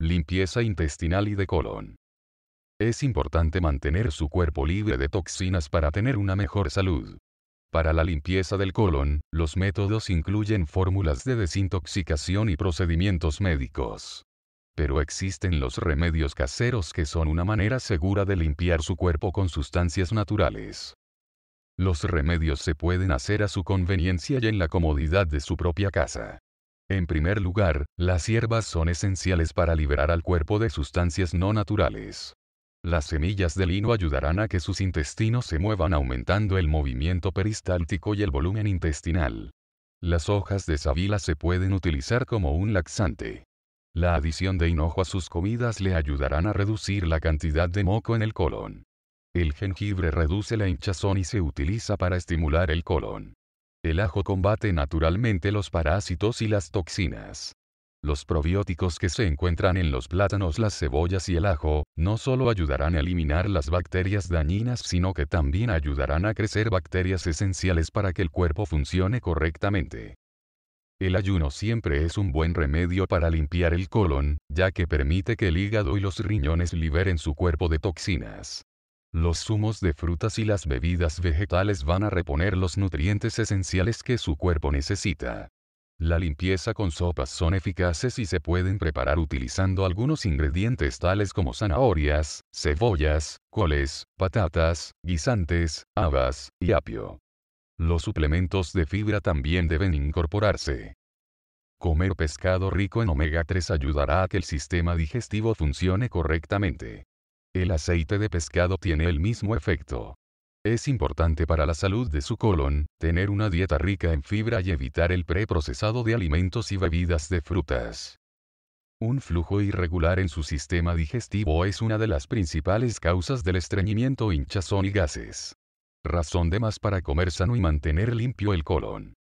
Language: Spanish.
limpieza intestinal y de colon. Es importante mantener su cuerpo libre de toxinas para tener una mejor salud. Para la limpieza del colon, los métodos incluyen fórmulas de desintoxicación y procedimientos médicos. Pero existen los remedios caseros que son una manera segura de limpiar su cuerpo con sustancias naturales. Los remedios se pueden hacer a su conveniencia y en la comodidad de su propia casa. En primer lugar, las hierbas son esenciales para liberar al cuerpo de sustancias no naturales. Las semillas de lino ayudarán a que sus intestinos se muevan aumentando el movimiento peristáltico y el volumen intestinal. Las hojas de sábila se pueden utilizar como un laxante. La adición de hinojo a sus comidas le ayudarán a reducir la cantidad de moco en el colon. El jengibre reduce la hinchazón y se utiliza para estimular el colon. El ajo combate naturalmente los parásitos y las toxinas. Los probióticos que se encuentran en los plátanos, las cebollas y el ajo, no solo ayudarán a eliminar las bacterias dañinas, sino que también ayudarán a crecer bacterias esenciales para que el cuerpo funcione correctamente. El ayuno siempre es un buen remedio para limpiar el colon, ya que permite que el hígado y los riñones liberen su cuerpo de toxinas. Los zumos de frutas y las bebidas vegetales van a reponer los nutrientes esenciales que su cuerpo necesita. La limpieza con sopas son eficaces y se pueden preparar utilizando algunos ingredientes tales como zanahorias, cebollas, coles, patatas, guisantes, habas y apio. Los suplementos de fibra también deben incorporarse. Comer pescado rico en omega 3 ayudará a que el sistema digestivo funcione correctamente. El aceite de pescado tiene el mismo efecto. Es importante para la salud de su colon, tener una dieta rica en fibra y evitar el preprocesado de alimentos y bebidas de frutas. Un flujo irregular en su sistema digestivo es una de las principales causas del estreñimiento, hinchazón y gases. Razón de más para comer sano y mantener limpio el colon.